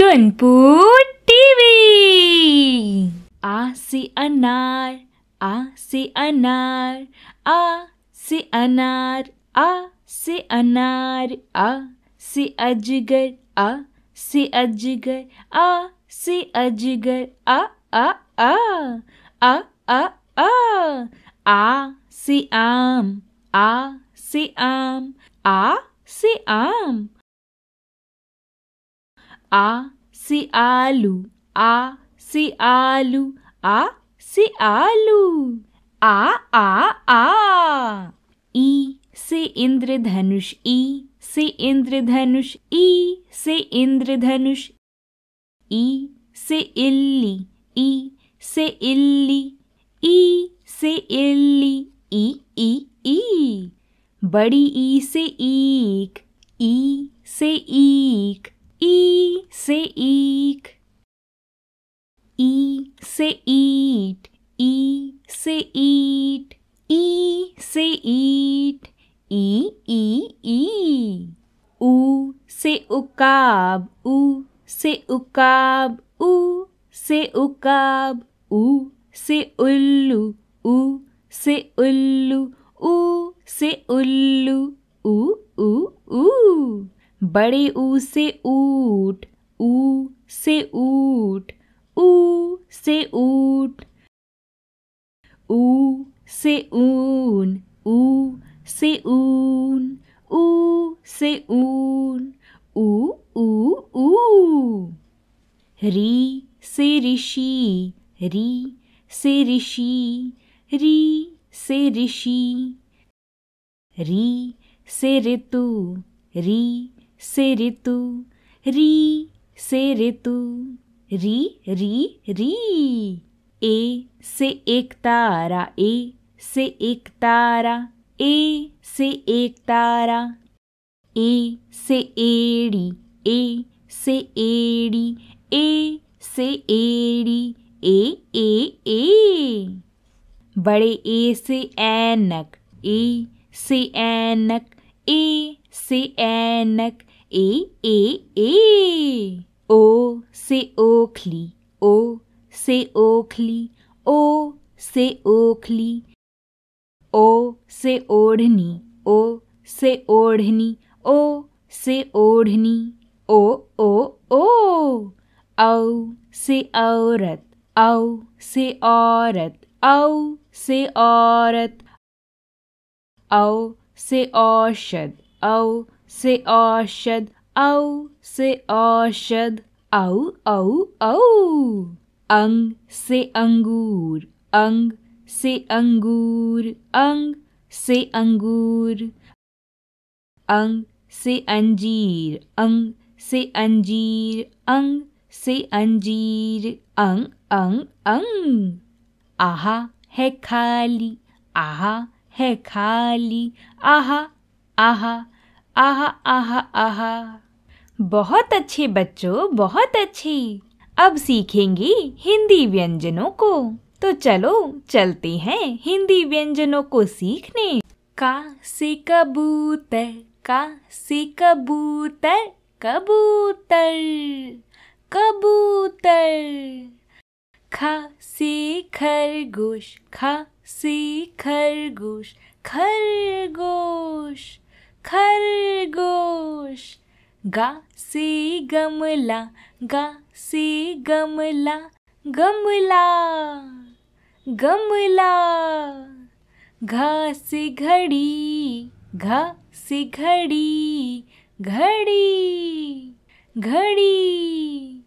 टनपुर TV आ से अनार आ से अनार आ से अनार आ से अनार आ से अजगर आ से अजगर आ से अजगर आ आ आ आ आ आ आ से आम आ से आम आ से आम आ सी आलू आ से आलू आ से आलू आ आ आ ई से इंद्रधनुष ई से इंद्रधनुष ई से इंद्रधनुष ई से इल्ली ई से इल्ली ई से इल्ली ई ई ई बड़ी ई से ईक ई से ईक E से eek. E से eat. E से eat. E से eat. E E E. U से ukab. U से ukab. U से ukab. U से ullu. U से ullu. U से ullu. U U U. बड़े ऊ से ऊट ऊ से ऊट ऊ से ऊट ऊ से ऊन ऊ से ऊन ऊ से ऊन ऊ ऊ ऊ री से ऋषि री से ऋषि री से ऋषि री से ऋतु री से ऋतु री से ऋतु री री री ए से एक तारा ए से एक तारा ए से एक तारा ए से एड़ी ए से एड़ी ए से एड़ी ए ए ए बड़े ए से ऐनक ए से ऐनक ए से ऐनक ए ए ए ओ से ओखली ओ से ओखली ओ से ओखली ओ से ओढ़नी ओ से ओढ़नी ओ से ओढ़नी ओ ओ ओ औ से औरत औ से औरत औ से औरत औ से औषध औ से औषध औ से औषध औ औ औ अंग से अंगूर अंग से अंगूर अंग से अंगूर अंग से अंजीर अंग से अंजीर अंग से अंजीर अंग अंग अंग आहा है खाली आहा है खाली आहा आहा आह आह आहा बहुत अच्छे बच्चों बहुत अच्छी अब सीखेंगे हिंदी व्यंजनों को तो चलो चलते हैं हिंदी व्यंजनों को सीखने का से कबूतर का से कबूतर कबूतर कबूतर खा से खरगोश खा से खरगोश खरगोश खरगोश गा सी गमला गा सी गमला गमला गमला घा सी घड़ी घा सी घड़ी घड़ी घड़ी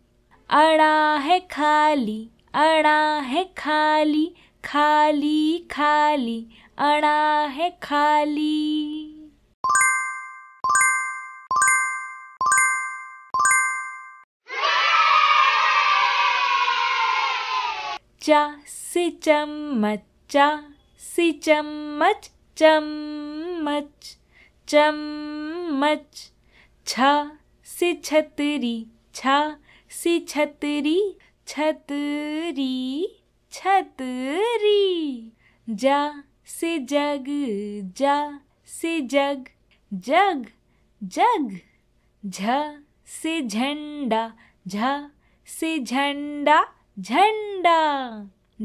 अड़ा है खाली अड़ा है खाली खाली खाली अड़ा है खाली चा सी चम्मच चा सी चम्मच चम्मच चम्मच छा सी छतरी छा सी छतरी छतरी छतरी जा से जग जा से जग जग जग झ से झंडा झ से झंडा झंडा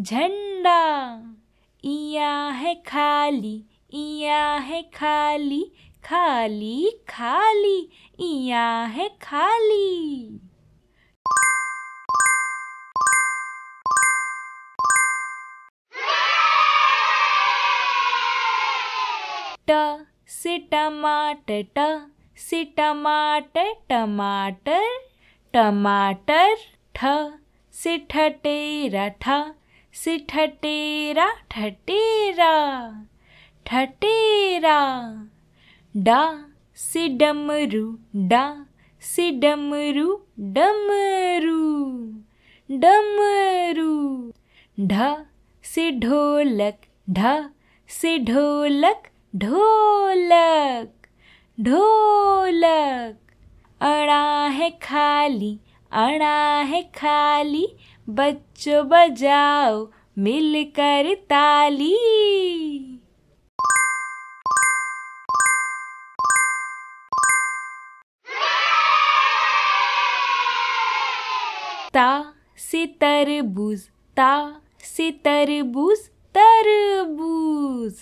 झंडा इया है खाली इया है खाली खाली खाली इया है खाली ट से टमाटर ट से टमाटर टमाटर टमाटर ठ सिठ टेरा ठा सिठ टेरा ठटेरा ठटेरा डा सि डमरू डा सि डमरू डमरू डमरू ढा सि ढोलक सि ढोलक ढोलक ढोलक अड़ा है खाली अणा है खाली बच्चों बजाओ मिलकर ताली ता से तरबूज ता से तरबूज तरबूज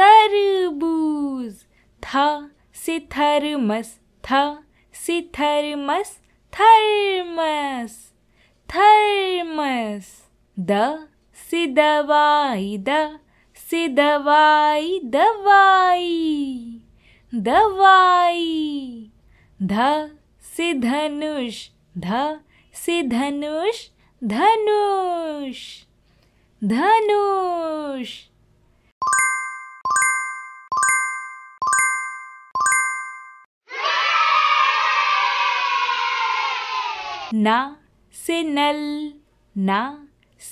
तरबूज था से थर्मस था से thermos thermos thermos the sidavai the sidavai davai दवाई ध से धनुष ध से धनुष धनुष धनुष ना से नल ना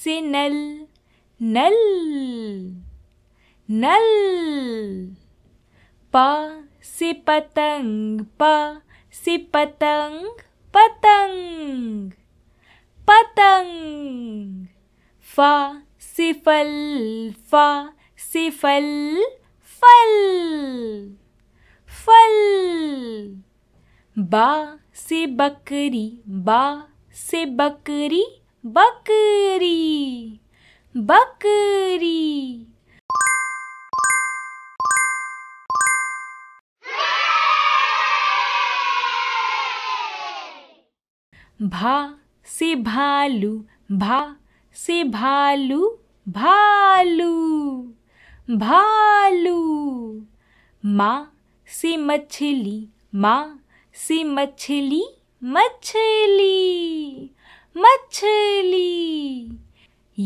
से नल नल नल प से पतंग प से पतंग पतंग पतंग फा से फल फा से फल फल फल बा से बकरी बा से बकरी बकरी बकरी भा से भालू भा से भालू भालू भालू माँ से मछली माँ से मछली मछली मछली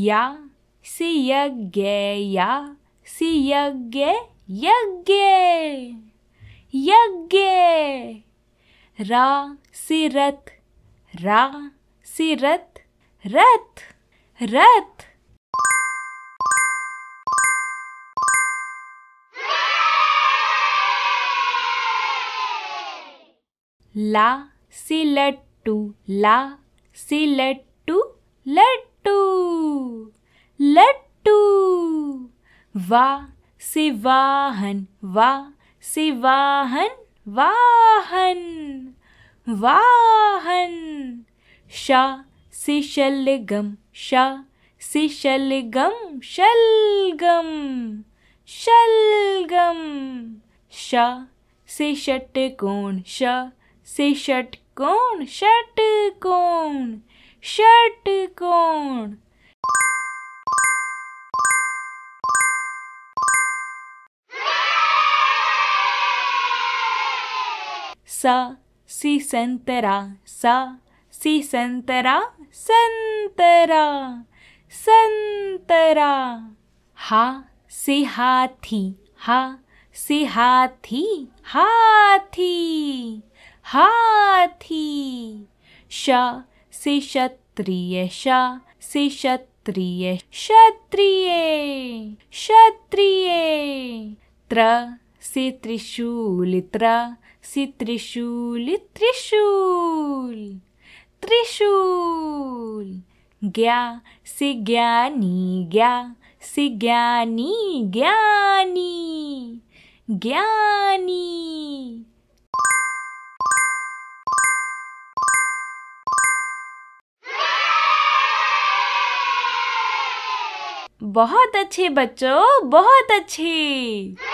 या से यज्ञ या से यज्ञ यज्ञ यज्ञ रा से रथ रा से रथ रथ रथ ला से लट्टू ला से लट्टू लट्टू लट्टू वा से वाहन वा से वाहन वाहन वाहन शा से शलगम शा से शलगम शलगम शलगम शा से षटकोण श से शट कौन शट कौन शट कौन सा सी संतरा सा सी संतरा संतरा संतरा हा से हाथी हा से हाथी हाथी हाथी श से क्षत्रिय श से क्षत्रिय क्षत्रिय क्षत्रिय त्र से त्रिशूल त्र से त्रिशूल त्रिशूल त्रिशूल ज्ञा से ज्ञानी ज्ञा से ज्ञानी ज्ञानी ज्ञानी बहुत अच्छे बच्चों बहुत अच्छे